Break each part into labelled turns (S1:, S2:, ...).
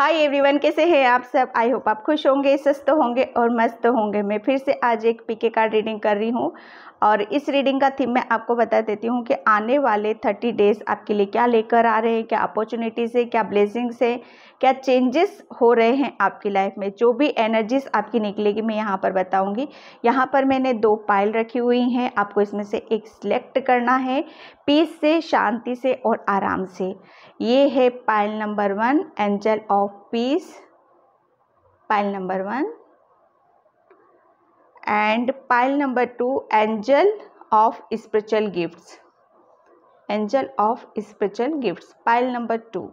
S1: Hi everyone कैसे हैं आप सब आई होप आप खुश होंगे स्वस्थ होंगे और मस्त होंगे मैं फिर से आज एक पीके कार्ड रीडिंग कर रही हूँ और इस रीडिंग का थीम मैं आपको बता देती हूँ कि आने वाले थर्टी डेज आपके लिए क्या लेकर आ रहे हैं क्या अपॉर्चुनिटीज़ है क्या ब्लेसिंग्स है क्या चेंजेस हो रहे हैं आपकी लाइफ में जो भी एनर्जीज आपकी निकलेगी मैं यहाँ पर बताऊँगी यहाँ पर मैंने दो पाइल रखी हुई हैं आपको इसमें से एक सिलेक्ट करना है पीस से शांति से और आराम से ये है pile number one angel of peace pile number one and pile number two angel of spiritual gifts angel of spiritual gifts pile number two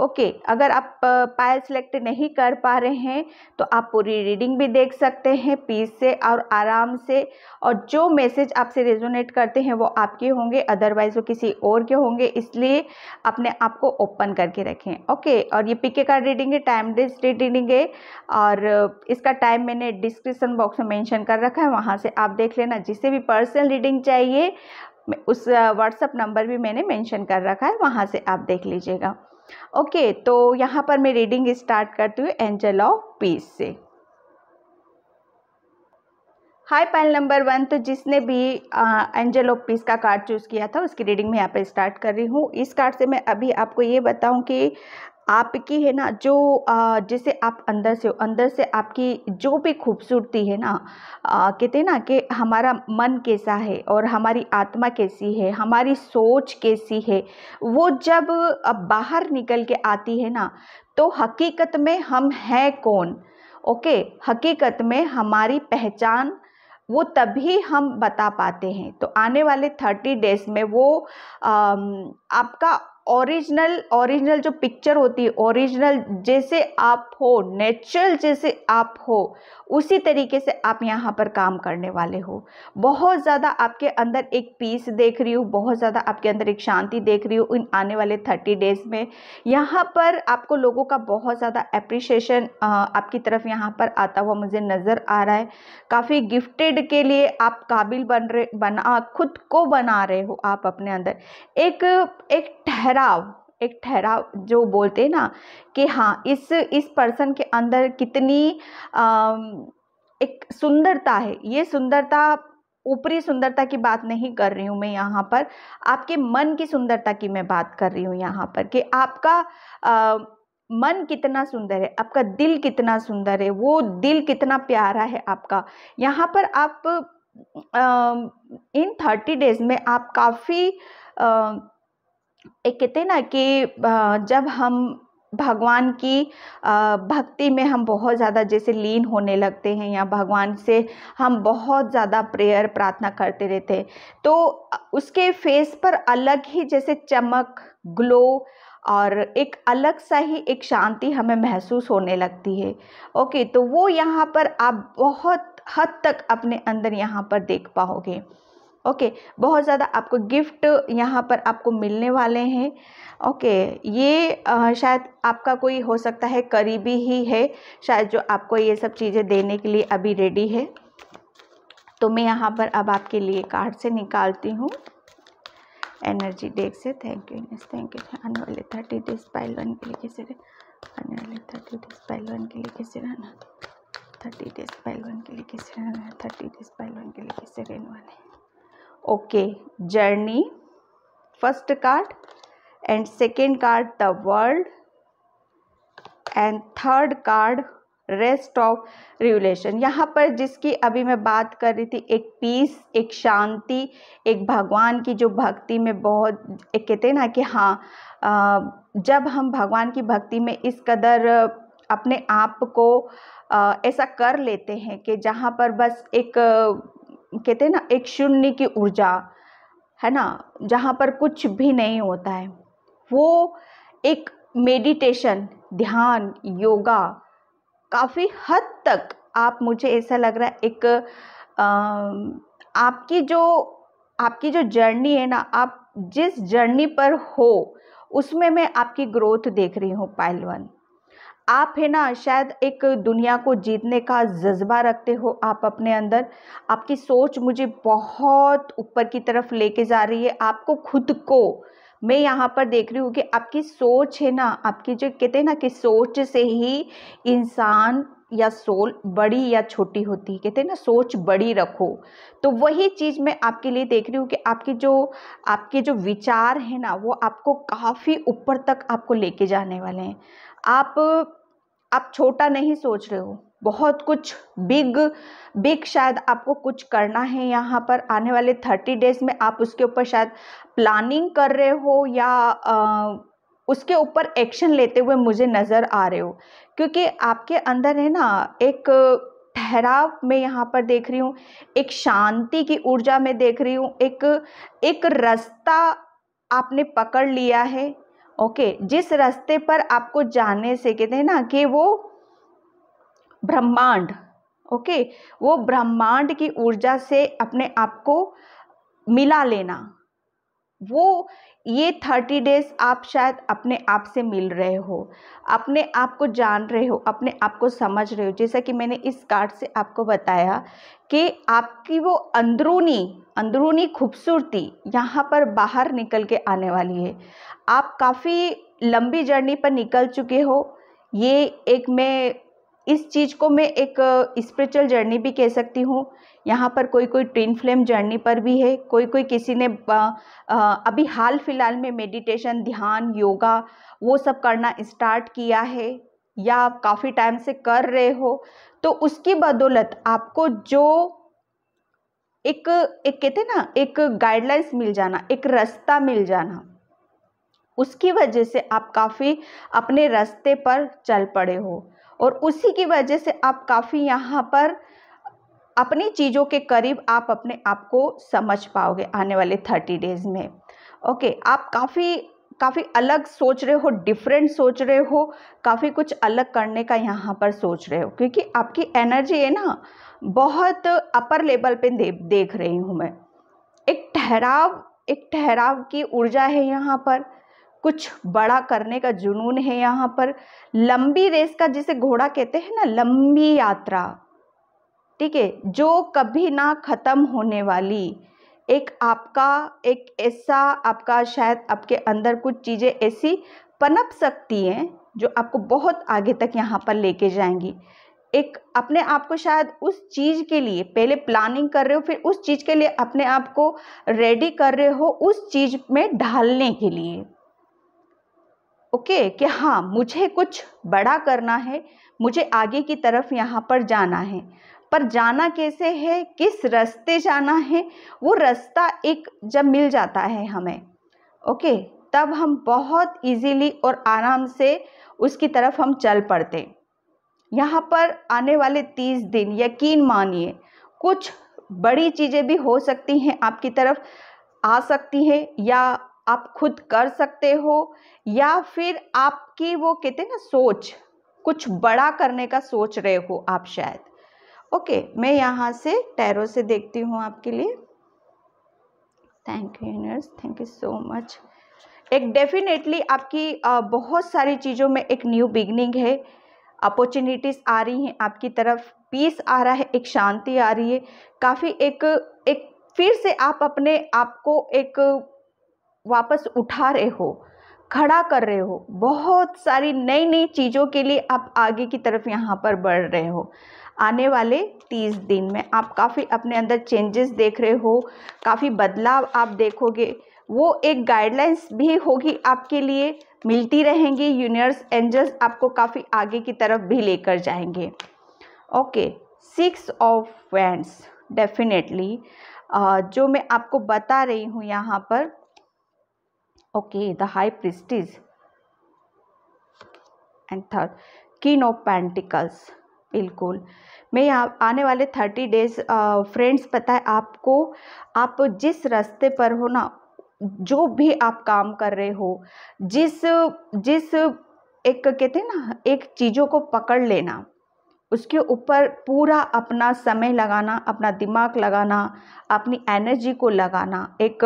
S1: okay अगर आप पायल सेलेक्ट नहीं कर पा रहे हैं तो आप पूरी रीडिंग भी देख सकते हैं पीस से और आराम से और जो मैसेज आपसे रेजोनेट करते हैं वो आपके होंगे अदरवाइज़ वो किसी और के होंगे इसलिए अपने आप को ओपन करके रखें ओके और ये पीके का रीडिंग है टाइम डिस रीडिंग है और इसका टाइम मैंने डिस्क्रिप्सन बॉक्स में मैंशन कर रखा है वहाँ से आप देख लेना जिसे भी पर्सनल रीडिंग चाहिए उस व्हाट्सअप नंबर भी मैंने मेंशन कर रखा है वहाँ से आप देख लीजिएगा ओके तो यहाँ पर मैं रीडिंग स्टार्ट करती हूँ एंजल ऑफ पीस से हाई पैन नंबर वन तो जिसने भी एंजल ऑफ पीस का कार्ड चूज़ किया था उसकी रीडिंग मैं यहाँ पर स्टार्ट कर रही हूँ इस कार्ड से मैं अभी आपको ये बताऊँ कि आपकी है ना जो जैसे आप अंदर से हो अंदर से आपकी जो भी खूबसूरती है ना कहते हैं ना कि हमारा मन कैसा है और हमारी आत्मा कैसी है हमारी सोच कैसी है वो जब बाहर निकल के आती है ना तो हकीकत में हम हैं कौन ओके हकीकत में हमारी पहचान वो तभी हम बता पाते हैं तो आने वाले थर्टी डेज में वो आ, आपका ओरिजिनल ओरिजिनल जो पिक्चर होती है ओरिजिनल जैसे आप हो नेचुरल जैसे आप हो उसी तरीके से आप यहाँ पर काम करने वाले हो बहुत ज़्यादा आपके अंदर एक पीस देख रही हूँ बहुत ज़्यादा आपके अंदर एक शांति देख रही हूँ इन आने वाले थर्टी डेज़ में यहाँ पर आपको लोगों का बहुत ज़्यादा अप्रिशिएशन आपकी तरफ यहाँ पर आता हुआ मुझे नज़र आ रहा है काफ़ी गिफ्टेड के लिए आप काबिल बन रहे बना खुद को बना रहे हो आप अपने अंदर एक एक ठह ठहराव एक ठहराव जो बोलते हैं ना कि हाँ इस इस पर्सन के अंदर कितनी आ, एक सुंदरता है ये सुंदरता ऊपरी सुंदरता की बात नहीं कर रही हूँ मैं यहाँ पर आपके मन की सुंदरता की मैं बात कर रही हूँ यहाँ पर कि आपका आ, मन कितना सुंदर है आपका दिल कितना सुंदर है वो दिल कितना प्यारा है आपका यहाँ पर आप आ, इन थर्टी डेज में आप काफ़ी एक कहते हैं ना कि जब हम भगवान की भक्ति में हम बहुत ज़्यादा जैसे लीन होने लगते हैं या भगवान से हम बहुत ज़्यादा प्रेयर प्रार्थना करते रहते हैं तो उसके फेस पर अलग ही जैसे चमक ग्लो और एक अलग सा ही एक शांति हमें महसूस होने लगती है ओके तो वो यहाँ पर आप बहुत हद तक अपने अंदर यहाँ पर देख पाओगे ओके बहुत ज़्यादा आपको गिफ्ट यहाँ पर आपको मिलने वाले हैं ओके ये आ, शायद आपका कोई हो सकता है करीबी ही है शायद जो आपको ये सब चीज़ें देने के लिए अभी रेडी है तो मैं यहाँ पर अब आपके लिए कार्ड से निकालती हूँ एनर्जी डेक से थैंक यू थैंक यू आने वाले थर्टी डेज पहलवान के लिए किसी आने वाले थर्टी डेज पहलवान के लिए किसी रहना थर्टी डेज पहलवान के लिए किसी रहना थर्टी डेज पहलवान के लिए किसी रहने वाले okay journey first card and second card the world and third card rest of revelation यहाँ पर जिसकी अभी मैं बात कर रही थी एक पीस एक शांति एक भगवान की जो भक्ति में बहुत एक कहते हैं ना कि हाँ जब हम भगवान की भक्ति में इस कदर अपने आप को ऐसा कर लेते हैं कि जहाँ पर बस एक कहते हैं ना एक शून्य की ऊर्जा है ना जहाँ पर कुछ भी नहीं होता है वो एक मेडिटेशन ध्यान योगा काफ़ी हद तक आप मुझे ऐसा लग रहा है एक आ, आपकी जो आपकी जो जर्नी है ना आप जिस जर्नी पर हो उसमें मैं आपकी ग्रोथ देख रही हूँ वन आप है ना शायद एक दुनिया को जीतने का जज्बा रखते हो आप अपने अंदर आपकी सोच मुझे बहुत ऊपर की तरफ लेके जा रही है आपको खुद को मैं यहाँ पर देख रही हूँ कि आपकी सोच है ना आपकी जो कहते हैं ना कि सोच से ही इंसान या सोल बड़ी या छोटी होती है कहते हैं ना सोच बड़ी रखो तो वही चीज़ मैं आपके लिए देख रही हूँ कि आपकी जो आपके जो विचार हैं ना वो आपको काफ़ी ऊपर तक आपको लेके जाने वाले हैं आप आप छोटा नहीं सोच रहे हो बहुत कुछ बिग बिग शायद आपको कुछ करना है यहाँ पर आने वाले थर्टी डेज में आप उसके ऊपर शायद प्लानिंग कर रहे हो या आ, उसके ऊपर एक्शन लेते हुए मुझे नज़र आ रहे हो क्योंकि आपके अंदर है ना एक ठहराव मैं यहाँ पर देख रही हूँ एक शांति की ऊर्जा में देख रही हूँ एक एक रास्ता आपने पकड़ लिया है ओके जिस रास्ते पर आपको जाने से कहते हैं ना कि वो ब्रह्मांड ओके वो ब्रह्मांड की ऊर्जा से अपने आप को मिला लेना वो ये थर्टी डेज आप शायद अपने आप से मिल रहे हो अपने आप को जान रहे हो अपने आप को समझ रहे हो जैसा कि मैंने इस कार्ड से आपको बताया कि आपकी वो अंदरूनी अंदरूनी खूबसूरती यहाँ पर बाहर निकल के आने वाली है आप काफ़ी लंबी जर्नी पर निकल चुके हो ये एक मैं इस चीज़ को मैं एक स्पिरिचुअल जर्नी भी कह सकती हूँ यहाँ पर कोई कोई ट्विन फ्लेम जर्नी पर भी है कोई कोई किसी ने अभी हाल फिलहाल में मेडिटेशन ध्यान योगा वो सब करना स्टार्ट किया है या आप काफ़ी टाइम से कर रहे हो तो उसकी बदौलत आपको जो एक एक कहते ना एक गाइडलाइंस मिल जाना एक रास्ता मिल जाना उसकी वजह से आप काफ़ी अपने रास्ते पर चल पड़े हो और उसी की वजह से आप काफ़ी यहाँ पर अपनी चीज़ों के करीब आप अपने आप को समझ पाओगे आने वाले थर्टी डेज़ में ओके आप काफ़ी काफ़ी अलग सोच रहे हो डिफरेंट सोच रहे हो काफ़ी कुछ अलग करने का यहाँ पर सोच रहे हो क्योंकि आपकी एनर्जी है ना बहुत अपर लेवल पे दे, देख रही हूँ मैं एक ठहराव एक ठहराव की ऊर्जा है यहाँ पर कुछ बड़ा करने का जुनून है यहाँ पर लंबी रेस का जिसे घोड़ा कहते हैं ना लंबी यात्रा ठीक है जो कभी ना ख़त्म होने वाली एक आपका एक ऐसा आपका शायद आपके अंदर कुछ चीज़ें ऐसी पनप सकती हैं जो आपको बहुत आगे तक यहाँ पर लेके जाएंगी एक अपने आप को शायद उस चीज़ के लिए पहले प्लानिंग कर रहे हो फिर उस चीज़ के लिए अपने आप को रेडी कर रहे हो उस चीज़ में ढालने के लिए ओके कि हाँ मुझे कुछ बड़ा करना है मुझे आगे की तरफ यहाँ पर जाना है पर जाना कैसे है किस रास्ते जाना है वो रास्ता एक जब मिल जाता है हमें ओके तब हम बहुत इजीली और आराम से उसकी तरफ हम चल पड़ते यहाँ पर आने वाले तीस दिन यकीन मानिए कुछ बड़ी चीज़ें भी हो सकती हैं आपकी तरफ आ सकती हैं या आप खुद कर सकते हो या फिर आपकी वो कहते हैं ना सोच कुछ बड़ा करने का सोच रहे हो आप शायद ओके मैं यहाँ से टैरो से देखती हूँ आपके लिए thank you nurse thank you so much एक डेफिनेटली आपकी बहुत सारी चीज़ों में एक न्यू बिगनिंग है अपॉर्चुनिटीज़ आ रही हैं आपकी तरफ पीस आ रहा है एक शांति आ रही है काफ़ी एक एक फिर से आप अपने आप को एक वापस उठा रहे हो खड़ा कर रहे हो बहुत सारी नई नई चीज़ों के लिए आप आगे की तरफ यहाँ पर बढ़ रहे हो आने वाले तीस दिन में आप काफ़ी अपने अंदर चेंजेस देख रहे हो काफ़ी बदलाव आप देखोगे वो एक गाइडलाइंस भी होगी आपके लिए मिलती रहेंगी यूनिवर्स एंजल्स आपको काफ़ी आगे की तरफ भी लेकर जाएंगे okay six of friends definitely जो मैं आपको बता रही हूँ यहाँ पर okay the high priestess and third king of pentacles बिल्कुल मैं यहाँ आने वाले थर्टी डेज फ्रेंड्स पता है आपको आप जिस रास्ते पर हो ना जो भी आप काम कर रहे हो जिस जिस एक कहते हैं ना एक चीज़ों को पकड़ लेना उसके ऊपर पूरा अपना समय लगाना अपना दिमाग लगाना अपनी एनर्जी को लगाना एक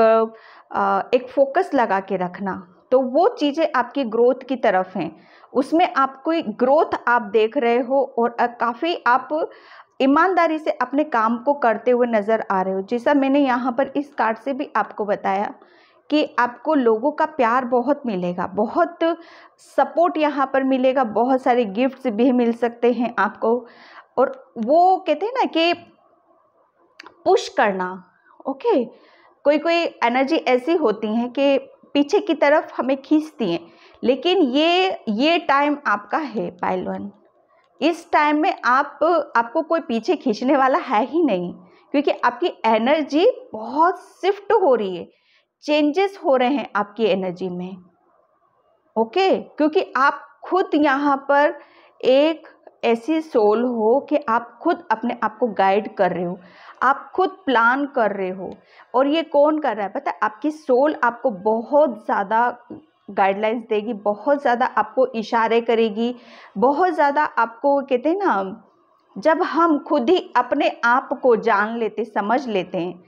S1: एक फोकस लगा के रखना तो वो चीज़ें आपकी ग्रोथ की तरफ हैं उसमें आपको ग्रोथ आप देख रहे हो और काफ़ी आप ईमानदारी से अपने काम को करते हुए नज़र आ रहे हो जैसा मैंने यहाँ पर इस कार्ड से भी आपको बताया कि आपको लोगों का प्यार बहुत मिलेगा बहुत सपोर्ट यहाँ पर मिलेगा बहुत सारे गिफ्ट्स भी मिल सकते हैं आपको और वो कहते हैं ना कि पुश करना ओके कोई कोई एनर्जी ऐसी होती हैं कि पीछे की तरफ हमें खींचती हैं लेकिन ये ये टाइम आपका है वन इस टाइम में आप आपको कोई पीछे खींचने वाला है ही नहीं क्योंकि आपकी एनर्जी बहुत शिफ्ट हो रही है चेंजेस हो रहे हैं आपकी एनर्जी में ओके okay? क्योंकि आप खुद यहाँ पर एक ऐसी सोल हो कि आप खुद अपने आप को गाइड कर रहे हो आप खुद प्लान कर रहे हो और ये कौन कर रहा है पता है आपकी सोल आपको बहुत ज़्यादा गाइडलाइंस देगी बहुत ज़्यादा आपको इशारे करेगी बहुत ज़्यादा आपको कहते हैं ना जब हम खुद ही अपने आप को जान लेते समझ लेते हैं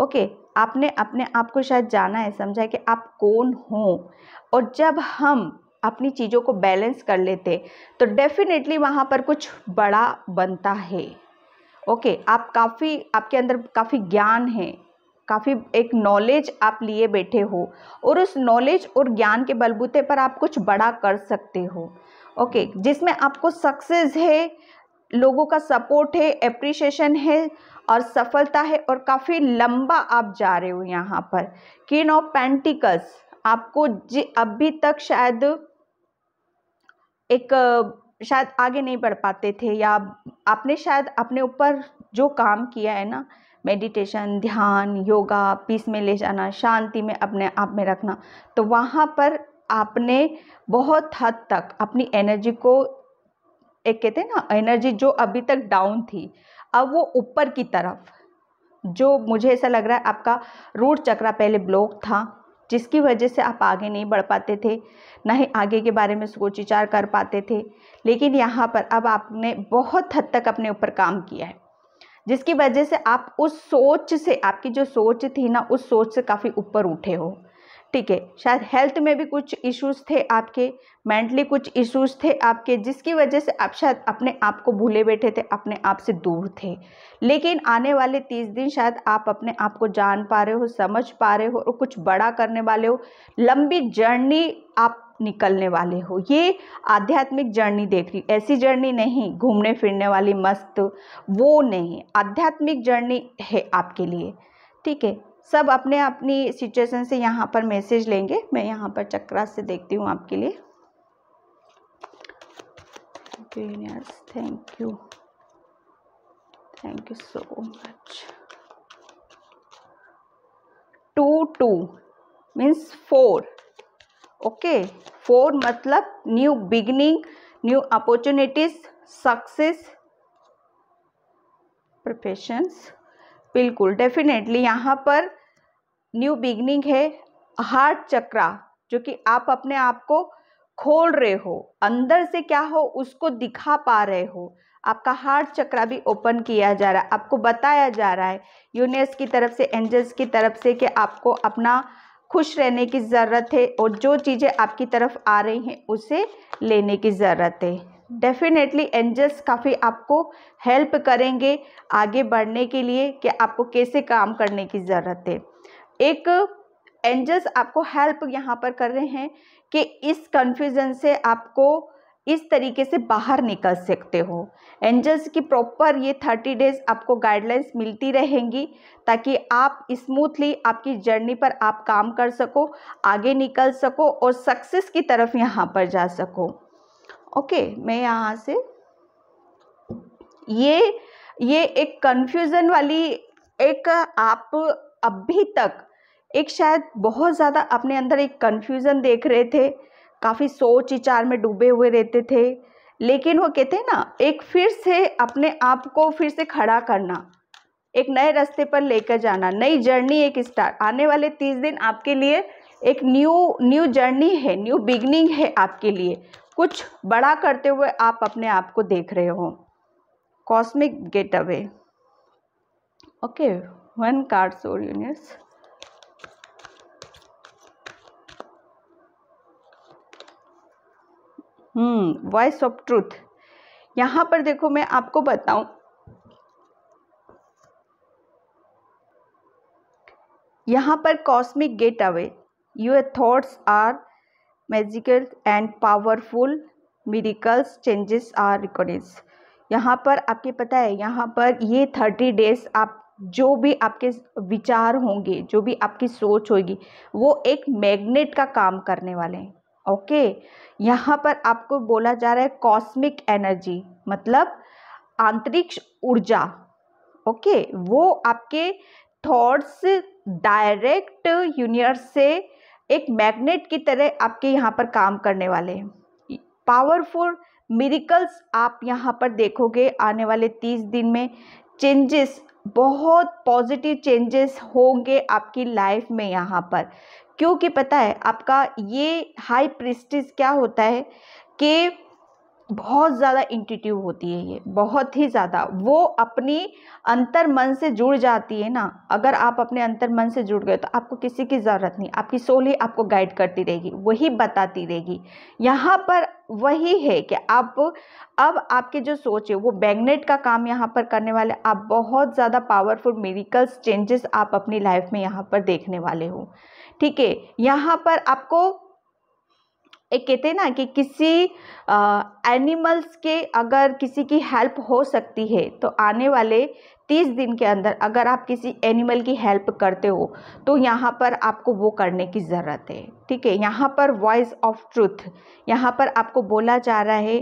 S1: ओके आपने अपने आप को शायद जाना है समझा है कि आप कौन हो और जब हम अपनी चीज़ों को बैलेंस कर लेते तो डेफिनेटली वहाँ पर कुछ बड़ा बनता है ओके okay, आप काफ़ी आपके अंदर काफ़ी ज्ञान है काफ़ी एक नॉलेज आप लिए बैठे हो और उस नॉलेज और ज्ञान के बलबूते पर आप कुछ बड़ा कर सकते हो ओके okay, जिसमें आपको सक्सेस है लोगों का सपोर्ट है एप्रिशिएशन है और सफलता है और काफ़ी लंबा आप जा रहे हो यहाँ पर किन ऑफ पेंटिकल्स आपको जी अभी तक शायद एक शायद आगे नहीं बढ़ पाते थे या आपने शायद अपने ऊपर जो काम किया है ना मेडिटेशन ध्यान योगा पीस में ले जाना शांति में अपने आप में रखना तो वहाँ पर आपने बहुत हद तक अपनी एनर्जी को एक कहते हैं ना एनर्जी जो अभी तक डाउन थी अब वो ऊपर की तरफ जो मुझे ऐसा लग रहा है आपका रूट चक्रा पहले ब्लॉक था जिसकी वजह से आप आगे नहीं बढ़ पाते थे ना ही आगे के बारे में सोच विचार कर पाते थे लेकिन यहाँ पर अब आपने बहुत हद तक अपने ऊपर काम किया है जिसकी वजह से आप उस सोच से आपकी जो सोच थी ना उस सोच से काफ़ी ऊपर उठे हो ठीक है शायद हेल्थ में भी कुछ इश्यूज थे आपके मेंटली कुछ इश्यूज थे आपके जिसकी वजह से आप शायद अपने आप को भूले बैठे थे अपने आप से दूर थे लेकिन आने वाले तीस दिन शायद आप अपने आप को जान पा रहे हो समझ पा रहे हो और कुछ बड़ा करने वाले हो लंबी जर्नी आप निकलने वाले हो ये आध्यात्मिक जर्नी देख रही ऐसी जर्नी नहीं घूमने फिरने वाली मस्त वो नहीं आध्यात्मिक जर्नी है आपके लिए ठीक है सब अपने अपनी सिचुएशन से यहाँ पर मैसेज लेंगे मैं यहाँ पर चक्रा से देखती हूँ आपके लिए thank you thank you so much two two means four okay four मतलब new beginning new opportunities success professions बिल्कुल डेफिनेटली यहाँ पर न्यू बिगनिंग है हार्ट चक्रा जो कि आप अपने आप को खोल रहे हो अंदर से क्या हो उसको दिखा पा रहे हो आपका हार्ट चक्रा भी ओपन किया जा रहा है आपको बताया जा रहा है यूनियस की तरफ से एंजल्स की तरफ से कि आपको अपना खुश रहने की ज़रूरत है और जो चीज़ें आपकी तरफ आ रही हैं उसे लेने की ज़रूरत है डेफिनेटली एंजल्स काफ़ी आपको हेल्प करेंगे आगे बढ़ने के लिए कि आपको कैसे काम करने की ज़रूरत है एक एंजल्स आपको हेल्प यहाँ पर कर रहे हैं कि इस कन्फ्यूज़न से आपको इस तरीके से बाहर निकल सकते हो एंजल्स की प्रॉपर ये थर्टी डेज आपको गाइडलाइंस मिलती रहेंगी ताकि आप स्मूथली आपकी जर्नी पर आप काम कर सको आगे निकल सको और सक्सेस की तरफ यहाँ पर जा सको ओके मैं यहाँ से ये ये एक कन्फ्यूज़न वाली एक आप अभी तक एक शायद बहुत ज़्यादा अपने अंदर एक कन्फ्यूज़न देख रहे थे काफ़ी सोच विचार में डूबे हुए रहते थे लेकिन वो कहते हैं ना एक फिर से अपने आप को फिर से खड़ा करना एक नए रास्ते पर लेकर जाना नई जर्नी एक स्टार्ट आने वाले तीस दिन आपके लिए एक न्यू न्यू जर्नी है न्यू बिगनिंग है आपके लिए कुछ बड़ा करते हुए आप अपने आप को देख रहे हो cosmic getaway okay one card soul units voice of truth यहाँ पर देखो मैं आपको बताऊं यहाँ पर cosmic getaway your thoughts are magical and powerful miracles changes are recorded यहाँ पर आपके पता है यहाँ पर ये थर्टी डेज आप जो भी आपके विचार होंगे जो भी आपकी सोच होगी वो एक मैग्नेट का काम करने वाले हैं ओके यहाँ पर आपको बोला जा रहा है कॉस्मिक एनर्जी मतलब आंतरिक्ष ऊर्जा ओके वो आपके थॉट्स डायरेक्ट यूनिवर्स से एक मैग्नेट की तरह आपके यहाँ पर काम करने वाले हैं पावरफुल मिरिकल्स आप यहाँ पर देखोगे आने वाले तीस दिन में चेंजेस बहुत पॉजिटिव चेंजेस होंगे आपकी लाइफ में यहाँ पर क्योंकि पता है आपका ये हाई प्रिस्टिज क्या होता है कि बहुत ज़्यादा इंटिट्यूव होती है ये बहुत ही ज़्यादा वो अपनी अंतर मन से जुड़ जाती है ना अगर आप अपने अंतर मन से जुड़ गए तो आपको किसी की ज़रूरत नहीं आपकी सोल ही आपको गाइड करती रहेगी वही बताती रहेगी यहाँ पर वही है कि आप अब आपकी जो सोच है वो मैग्नेट का काम यहाँ पर करने वाले आप बहुत ज़्यादा पावरफुल मेरिकल्स चेंजेस आप अपनी लाइफ में यहाँ पर देखने वाले हो ठीक है यहाँ पर आपको एक कहते हैं ना कि किसी एनिमल्स के अगर किसी की हेल्प हो सकती है तो आने वाले तीस दिन के अंदर अगर आप किसी एनिमल की हेल्प करते हो तो यहाँ पर आपको वो करने की ज़रूरत है ठीक है यहाँ पर वॉइस ऑफ ट्रूथ यहाँ पर आपको बोला जा रहा है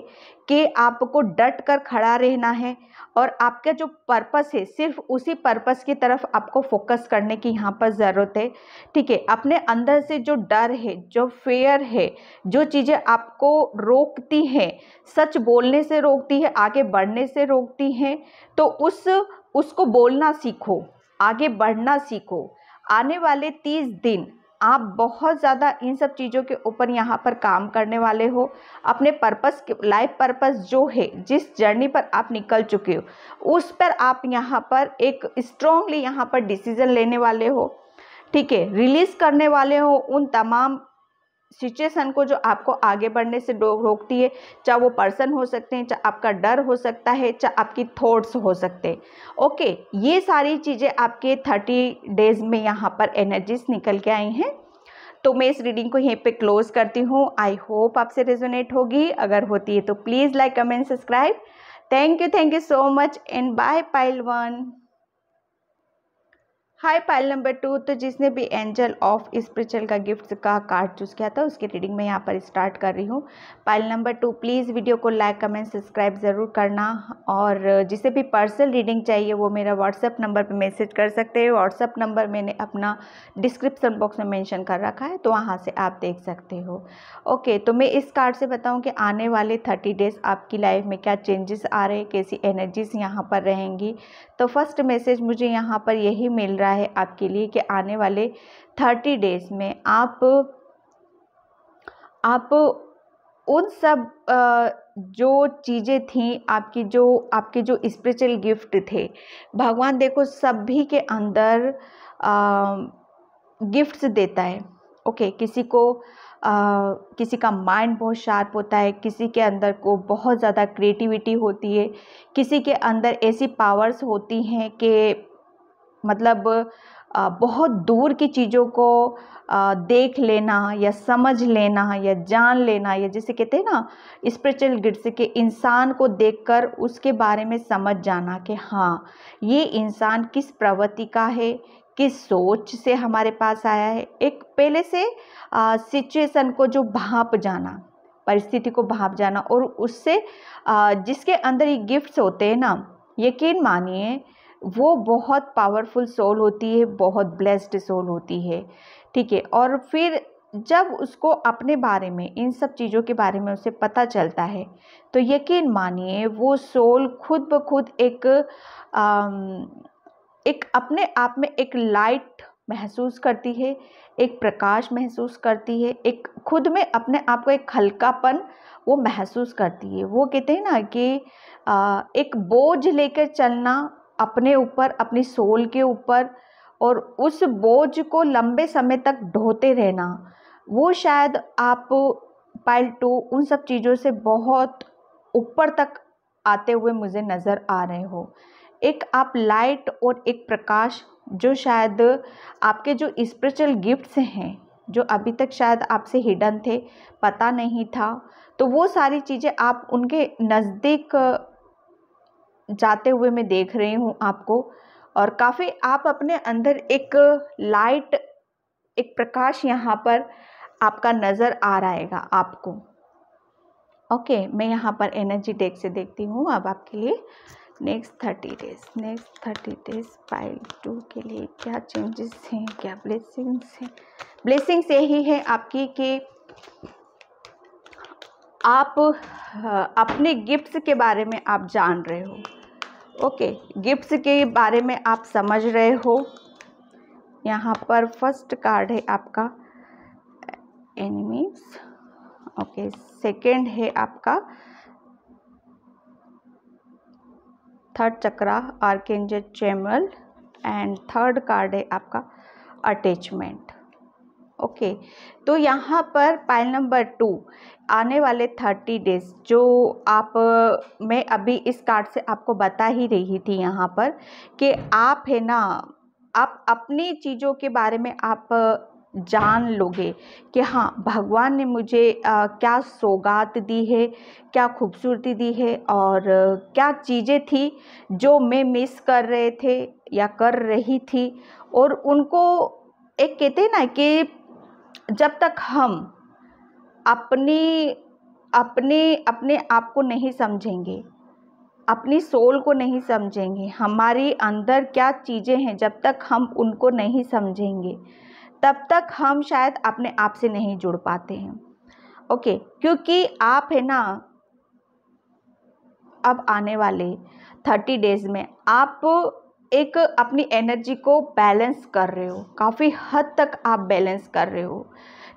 S1: कि आपको डट कर खड़ा रहना है और आपका जो पर्पस है सिर्फ उसी पर्पस की तरफ आपको फोकस करने की यहाँ पर ज़रूरत है ठीक है अपने अंदर से जो डर है जो फेयर है जो चीज़ें आपको रोकती हैं सच बोलने से रोकती है आगे बढ़ने से रोकती हैं तो उस उसको बोलना सीखो आगे बढ़ना सीखो आने वाले तीस दिन आप बहुत ज़्यादा इन सब चीज़ों के ऊपर यहाँ पर काम करने वाले हो अपने पर्पस के लाइफ पर्पस जो है जिस जर्नी पर आप निकल चुके हो उस पर आप यहाँ पर एक स्ट्रॉन्गली यहाँ पर डिसीज़न लेने वाले हो ठीक है रिलीज़ करने वाले हो उन तमाम सिचुएशन को जो आपको आगे बढ़ने से रोकती है चाहे वो पर्सन हो सकते हैं चाहे आपका डर हो सकता है चाहे आपकी थॉट्स हो सकते हैं ओके ये सारी चीज़ें आपके थर्टी डेज में यहाँ पर एनर्जीज निकल के आई हैं तो मैं इस रीडिंग को यहीं पे क्लोज करती हूँ आई होप आपसे रेजोनेट होगी अगर होती है तो please like comment subscribe thank you thank you so much and bye pile one hi pile number two तो जिसने भी एंजल ऑफ स्पिरिचुअल का गिफ्ट का कार्ड चूज किया था उसकी रीडिंग मैं यहाँ पर स्टार्ट कर रही हूँ pile number two please video को लाइक कमेंट सब्सक्राइब ज़रूर करना और जिसे भी पर्सनल रीडिंग चाहिए वो मेरा व्हाट्सअप नंबर पे मैसेज कर सकते हैं व्हाट्सअप नंबर मैंने अपना डिस्क्रिप्सन बॉक्स में मैंशन कर रखा है तो वहाँ से आप देख सकते हो ओके तो मैं इस कार्ड से बताऊँ कि आने वाले थर्टी डेज आपकी लाइफ में क्या चेंजेस आ रहे हैं कैसी एनर्जीज यहाँ पर रहेंगी तो फर्स्ट मैसेज मुझे यहाँ पर यही मिल रहा रहा है आपके लिए कि आने वाले थर्टी डेज़ में आप आप उन सब जो चीज़ें थीं आपकी जो आपके जो स्पिरिचुअल गिफ्ट थे भगवान देखो सभी के अंदर गिफ्ट्स देता है ओके किसी को किसी का माइंड बहुत शार्प होता है किसी के अंदर को बहुत ज़्यादा क्रिएटिविटी होती है किसी के अंदर ऐसी पावर्स होती हैं कि मतलब बहुत दूर की चीज़ों को देख लेना या समझ लेना या जान लेना या जैसे कहते हैं ना स्पिरिचुअल गिट्स के इंसान को देखकर उसके बारे में समझ जाना कि हाँ ये इंसान किस प्रवृत्ति का है किस सोच से हमारे पास आया है एक पहले से सिचुएशन को जो भाप जाना परिस्थिति को भाप जाना और उससे आ, जिसके अंदर ये गिफ्ट्स होते हैं ना यकीन मानिए वो बहुत पावरफुल सोल होती है बहुत ब्लेस्ड सोल होती है ठीक है और फिर जब उसको अपने बारे में इन सब चीज़ों के बारे में उसे पता चलता है तो यकीन मानिए वो सोल खुद ब खुद एक आम, एक अपने आप में एक लाइट महसूस करती है एक प्रकाश महसूस करती है एक खुद में अपने आप को एक हल्कापन वो महसूस करती है वो कहते हैं ना कि आ, एक बोझ लेकर चलना अपने ऊपर अपनी सोल के ऊपर और उस बोझ को लंबे समय तक ढोते रहना वो शायद आप पाइल टू उन सब चीज़ों से बहुत ऊपर तक आते हुए मुझे नज़र आ रहे हो एक आप लाइट और एक प्रकाश जो शायद आपके जो स्पिरिचुअल गिफ्ट्स हैं जो अभी तक शायद आपसे हिडन थे पता नहीं था तो वो सारी चीज़ें आप उनके नज़दीक जाते हुए मैं देख रही हूँ आपको और काफ़ी आप अपने अंदर एक लाइट एक प्रकाश यहाँ पर आपका नज़र आ रहेगा आपको ओके मैं यहाँ पर एनर्जी डेक से देखती हूँ अब आपके लिए next thirty days next thirty days pile two के लिए क्या चेंजेस हैं क्या ब्लेसिंग्स हैं ब्लेसिंग्स यही है आपकी कि आप अपने गिफ्ट्स के बारे में आप जान रहे हो ओके गिफ्ट्स के बारे में आप समझ रहे हो यहाँ पर फर्स्ट कार्ड है आपका एनिमीज ओके सेकंड है आपका third chakra archangel Chamuel and third card है आपका अटैचमेंट ओके तो यहाँ पर पाइल नंबर टू आने वाले थर्टी डेज जो आप मैं अभी इस कार्ड से आपको बता ही रही थी यहाँ पर कि आप है ना आप अपनी चीज़ों के बारे में आप जान लोगे कि हाँ भगवान ने मुझे आ, क्या सौगात दी है क्या खूबसूरती दी है और क्या चीज़ें थी जो मैं मिस कर रहे थे या कर रही थी और उनको एक कहते हैं ना कि जब तक हम अपनी अपने अपने आप को नहीं समझेंगे अपनी सोल को नहीं समझेंगे हमारी अंदर क्या चीज़ें हैं जब तक हम उनको नहीं समझेंगे तब तक हम शायद अपने आप से नहीं जुड़ पाते हैं ओके क्योंकि आप है ना अब आने वाले थर्टी डेज में आप एक अपनी एनर्जी को बैलेंस कर रहे हो काफ़ी हद तक आप बैलेंस कर रहे हो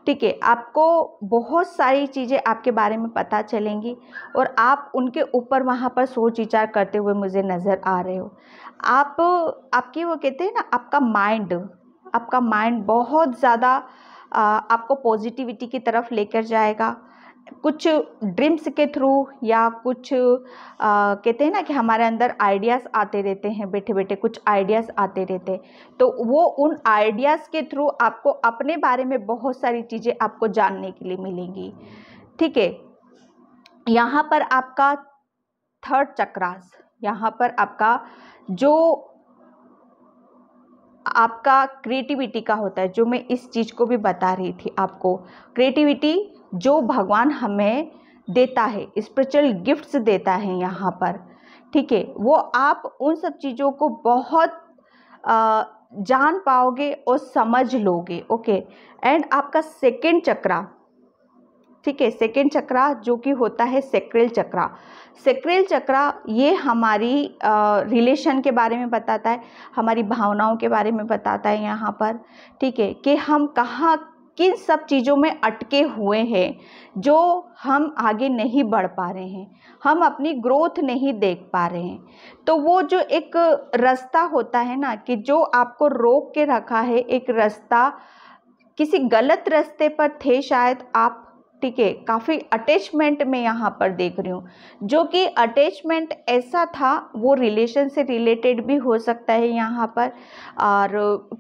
S1: ठीक है आपको बहुत सारी चीज़ें आपके बारे में पता चलेंगी और आप उनके ऊपर वहाँ पर सोच विचार करते हुए मुझे नज़र आ रहे हो आप आपकी वो कहते हैं ना आपका माइंड आपका माइंड बहुत ज़्यादा आपको पॉजिटिविटी की तरफ लेकर जाएगा कुछ ड्रीम्स के थ्रू या कुछ आ, कहते हैं ना कि हमारे अंदर आइडियाज़ आते रहते हैं बैठे बैठे कुछ आइडियाज़ आते रहते हैं तो वो उन आइडियाज़ के थ्रू आपको अपने बारे में बहुत सारी चीज़ें आपको जानने के लिए मिलेंगी ठीक है यहाँ पर आपका थर्ड चक्रास यहाँ पर आपका जो आपका क्रिएटिविटी का होता है जो मैं इस चीज़ को भी बता रही थी आपको क्रिएटिविटी जो भगवान हमें देता है स्पिरिचुअल गिफ्ट्स देता है यहाँ पर ठीक है वो आप उन सब चीज़ों को बहुत जान पाओगे और समझ लोगे ओके एंड आपका सेकेंड चक्रा ठीक है सेकेंड चक्रा जो कि होता है सेक्रेल चक्रा सेक्रेल चक्रा ये हमारी रिलेशन के बारे में बताता है हमारी भावनाओं के बारे में बताता है यहाँ पर ठीक है कि हम कहाँ किन सब चीज़ों में अटके हुए हैं जो हम आगे नहीं बढ़ पा रहे हैं हम अपनी ग्रोथ नहीं देख पा रहे हैं तो वो जो एक रास्ता होता है ना कि जो आपको रोक के रखा है एक रास्ता किसी गलत रास्ते पर थे शायद आप ठीक है काफ़ी अटैचमेंट में यहाँ पर देख रही हूँ जो कि अटैचमेंट ऐसा था वो रिलेशन से रिलेटेड भी हो सकता है यहाँ पर और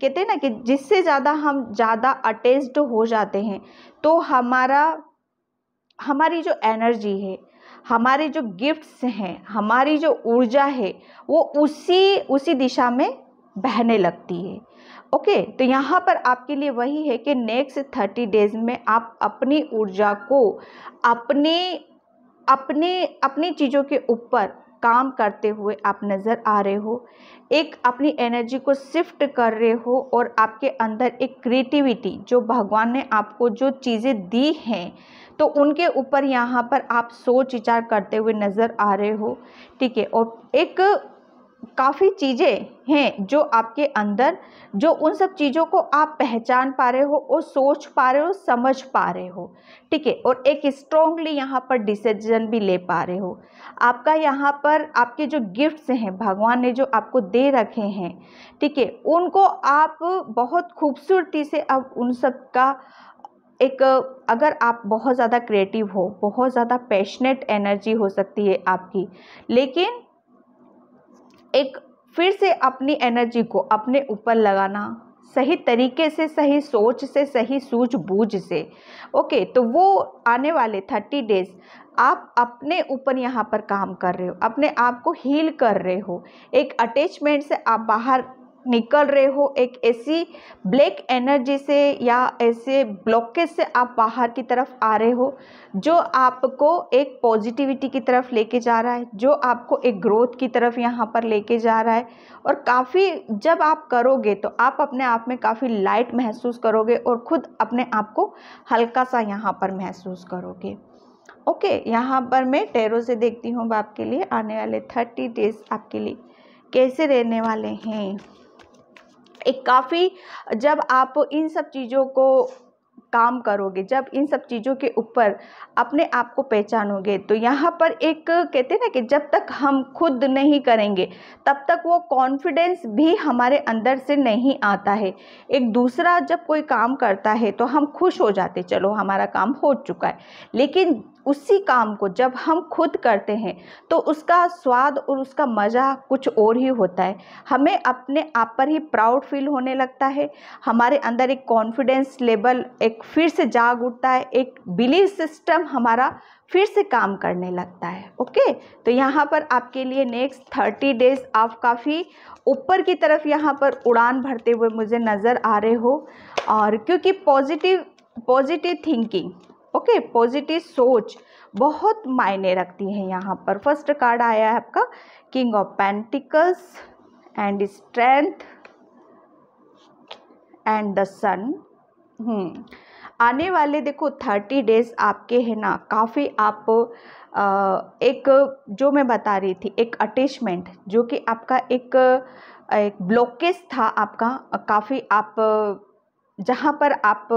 S1: कहते हैं ना कि जिससे ज़्यादा हम ज़्यादा अटैच्ड हो जाते हैं तो हमारा हमारी जो एनर्जी है हमारे जो गिफ्ट्स हैं हमारी जो ऊर्जा है वो उसी उसी दिशा में बहने लगती है ओके okay, तो यहाँ पर आपके लिए वही है कि नेक्स्ट थर्टी डेज में आप अपनी ऊर्जा को अपने अपने अपनी चीज़ों के ऊपर काम करते हुए आप नज़र आ रहे हो एक अपनी एनर्जी को शिफ्ट कर रहे हो और आपके अंदर एक क्रिएटिविटी जो भगवान ने आपको जो चीज़ें दी हैं तो उनके ऊपर यहाँ पर आप सोच विचार करते हुए नज़र आ रहे हो ठीक है और एक काफ़ी चीज़ें हैं जो आपके अंदर जो उन सब चीज़ों को आप पहचान पा रहे हो और सोच पा रहे हो समझ पा रहे हो ठीक है और एक स्ट्रॉन्गली यहाँ पर डिसीजन भी ले पा रहे हो आपका यहाँ पर आपके जो गिफ्ट्स हैं भगवान ने जो आपको दे रखे हैं ठीक है उनको आप बहुत खूबसूरती से अब उन सब का एक अगर आप बहुत ज़्यादा क्रिएटिव हो बहुत ज़्यादा पैशनेट एनर्जी हो सकती है आपकी लेकिन एक फिर से अपनी एनर्जी को अपने ऊपर लगाना सही तरीके से सही सोच से सही सूझबूझ से ओके तो वो आने वाले थर्टी डेज आप अपने ऊपर यहाँ पर काम कर रहे हो अपने आप को हील कर रहे हो एक अटैचमेंट से आप बाहर निकल रहे हो एक ऐसी ब्लैक एनर्जी से या ऐसे ब्लॉकेज से आप बाहर की तरफ आ रहे हो जो आपको एक पॉजिटिविटी की तरफ लेके जा रहा है जो आपको एक ग्रोथ की तरफ यहाँ पर लेके जा रहा है और काफ़ी जब आप करोगे तो आप अपने आप में काफ़ी लाइट महसूस करोगे और खुद अपने आप को हल्का सा यहाँ पर महसूस करोगे ओके यहाँ पर मैं टेरो से देखती हूँ आपके लिए आने वाले थर्टी डेज आपके लिए कैसे रहने वाले हैं एक काफ़ी जब आप इन सब चीज़ों को काम करोगे जब इन सब चीज़ों के ऊपर अपने आप को पहचानोगे तो यहाँ पर एक कहते हैं ना कि जब तक हम खुद नहीं करेंगे तब तक वो कॉन्फिडेंस भी हमारे अंदर से नहीं आता है एक दूसरा जब कोई काम करता है तो हम खुश हो जाते चलो हमारा काम हो चुका है लेकिन उसी काम को जब हम खुद करते हैं तो उसका स्वाद और उसका मज़ा कुछ और ही होता है हमें अपने आप पर ही प्राउड फील होने लगता है हमारे अंदर एक कॉन्फिडेंस लेवल एक फिर से जाग उठता है एक बिलीफ सिस्टम हमारा फिर से काम करने लगता है ओके तो यहाँ पर आपके लिए नेक्स्ट थर्टी डेज आप काफ़ी ऊपर की तरफ यहाँ पर उड़ान भरते हुए मुझे नज़र आ रहे हो और क्योंकि positive positive thinking okay positive सोच बहुत मायने रखती है यहाँ पर फर्स्ट कार्ड आया है आपका king of pentacles and strength and the sun आने वाले देखो थर्टी डेज आपके है ना काफ़ी आप आ, एक जो मैं बता रही थी एक अटैचमेंट जो कि आपका एक एक ब्लॉकेज था आपका काफ़ी आप जहाँ पर आप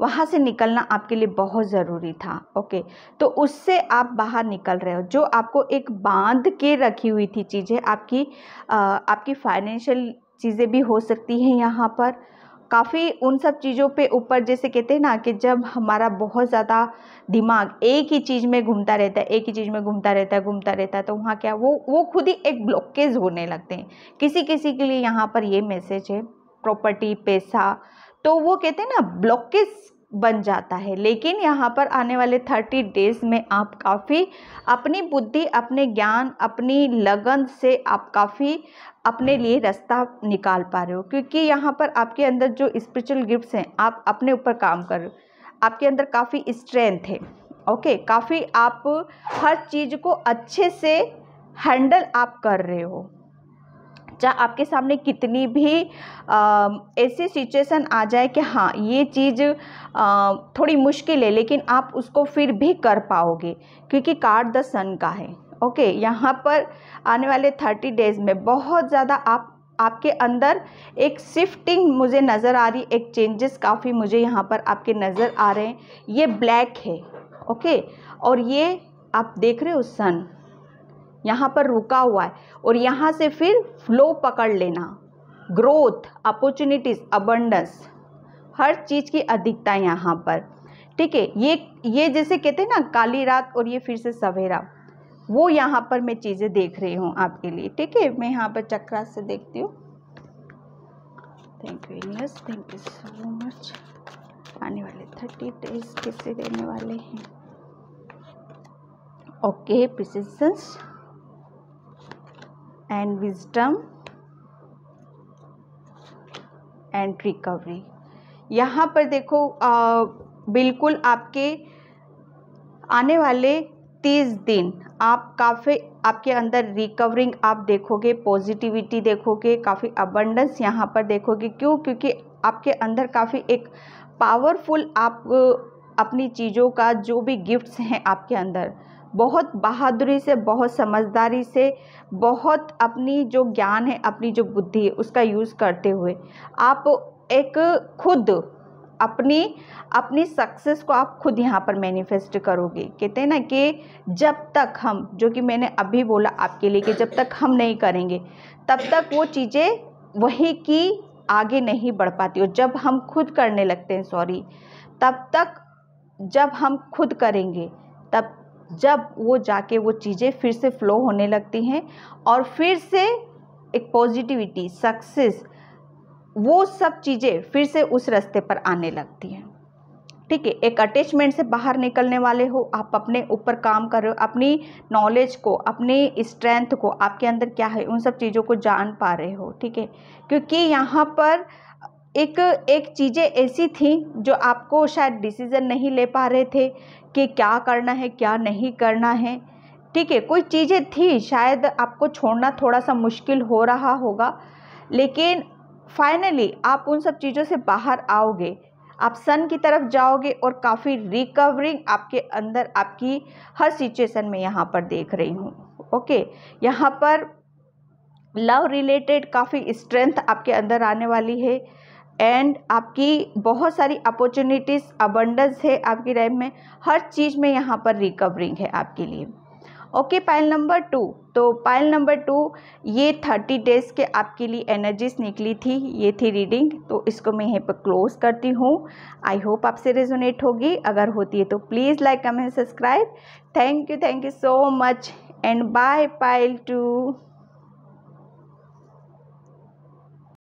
S1: वहाँ से निकलना आपके लिए बहुत ज़रूरी था ओके तो उससे आप बाहर निकल रहे हो जो आपको एक बांध के रखी हुई थी चीज़ें आपकी आ, आपकी फाइनेंशियल चीज़ें भी हो सकती हैं यहाँ पर काफ़ी उन सब चीज़ों पे ऊपर जैसे कहते हैं ना कि जब हमारा बहुत ज़्यादा दिमाग एक ही चीज़ में घूमता रहता है एक ही चीज़ में घूमता रहता है घूमता रहता है तो वहाँ क्या वो वो खुद ही एक ब्लॉकेज होने लगते हैं किसी किसी के लिए यहाँ पर ये मैसेज है प्रॉपर्टी पैसा तो वो कहते हैं ना ब्लॉकेज बन जाता है लेकिन यहाँ पर आने वाले थर्टी डेज में आप काफ़ी अपनी बुद्धि अपने ज्ञान अपनी लगन से आप काफ़ी अपने लिए रास्ता निकाल पा रहे हो क्योंकि यहाँ पर आपके अंदर जो स्पिरिचुअल गिफ्ट्स हैं आप अपने ऊपर काम कर रहे हो आपके अंदर काफ़ी स्ट्रेंथ है ओके काफ़ी आप हर चीज़ को अच्छे से हैंडल आप कर रहे हो बच्चा आपके सामने कितनी भी ऐसी सिचुएशन आ जाए कि हाँ ये चीज़ आ, थोड़ी मुश्किल है लेकिन आप उसको फिर भी कर पाओगे क्योंकि कार्ड द सन का है ओके यहाँ पर आने वाले थर्टी डेज में बहुत ज़्यादा आप आपके अंदर एक शिफ्टिंग मुझे नज़र आ रही एक चेंजेस काफ़ी मुझे यहाँ पर आपके नज़र आ रहे हैं ये ब्लैक है ओके और ये आप देख रहे हो सन यहाँ पर रुका हुआ है और यहाँ से फिर फ्लो पकड़ लेना ग्रोथ अपॉर्चुनिटीज़ अबंडस हर चीज़ की अधिकता यहाँ पर ठीक है ये ये जैसे कहते हैं ना काली रात और ये फिर से सवेरा वो यहाँ पर मैं चीज़ें देख रही हूँ आपके लिए ठीक है मैं यहाँ पर चक्रा से देखती हूँ thank you English thank you so much आने वाले थर्टी डेज कैसे देने वाले हैं okay okay, precisions and wisdom and recovery यहाँ पर देखो आ, बिल्कुल आपके आने वाले तीस दिन आप काफ़ी आपके अंदर रिकवरिंग आप देखोगे पॉजिटिविटी देखोगे काफ़ी अबंडेंस यहाँ पर देखोगे क्यों क्योंकि आपके अंदर काफ़ी एक पावरफुल आप अपनी चीज़ों का जो भी गिफ्ट्स हैं आपके अंदर बहुत बहादुरी से बहुत समझदारी से बहुत अपनी जो ज्ञान है अपनी जो बुद्धि है उसका यूज़ करते हुए आप एक खुद अपनी अपनी सक्सेस को आप खुद यहाँ पर मैनिफेस्ट करोगे कहते हैं ना कि जब तक हम जो कि मैंने अभी बोला आपके लिए कि जब तक हम नहीं करेंगे तब तक वो चीज़ें वही की आगे नहीं बढ़ पाती और जब हम खुद करने लगते हैं सॉरी तब तक जब हम खुद करेंगे तब जब वो जाके वो चीज़ें फिर से फ्लो होने लगती हैं और फिर से एक पॉजिटिविटी सक्सेस वो सब चीज़ें फिर से उस रास्ते पर आने लगती हैं ठीक है एक अटैचमेंट से बाहर निकलने वाले हो आप अपने ऊपर काम कर रहे हो अपनी नॉलेज को अपनी स्ट्रेंथ को आपके अंदर क्या है उन सब चीज़ों को जान पा रहे हो ठीक है क्योंकि यहाँ पर एक एक चीज़ें ऐसी थी जो आपको शायद डिसीज़न नहीं ले पा रहे थे कि क्या करना है क्या नहीं करना है ठीक है कोई चीज़ें थी शायद आपको छोड़ना थोड़ा सा मुश्किल हो रहा होगा लेकिन फाइनली आप उन सब चीज़ों से बाहर आओगे आप सन की तरफ जाओगे और काफ़ी रिकवरिंग आपके अंदर आपकी हर सिचुएशन में यहाँ पर देख रही हूँ ओके यहाँ पर लव रिलेटेड काफ़ी स्ट्रेंथ आपके अंदर आने वाली है एंड आपकी बहुत सारी अपॉर्चुनिटीज़ अबंडस है आपकी लाइफ में हर चीज़ में यहाँ पर रिकवरिंग है आपके लिए ओके पाइल नंबर टू तो पाइल नंबर टू ये थर्टी डेज के आपके लिए एनर्जीज निकली थी ये थी रीडिंग तो इसको मैं यहाँ पर क्लोज करती हूँ आई होप आपसे रेजोनेट होगी अगर होती है तो please like comment subscribe thank you thank you so much and bye pile to